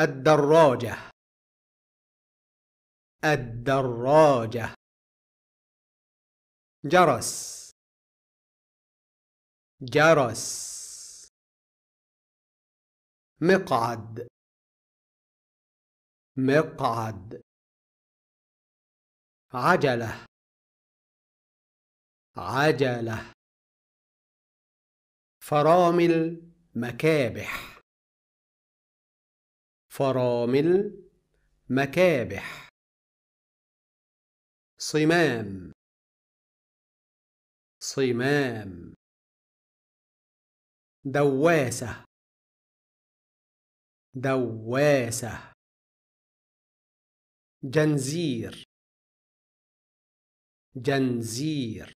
الدراجة الدراجة جرس جرس مقعد مقعد عجلة عجلة فرامل مكابح فرامل مكابح صمام صمام دواسة دواسة جنزير جنزير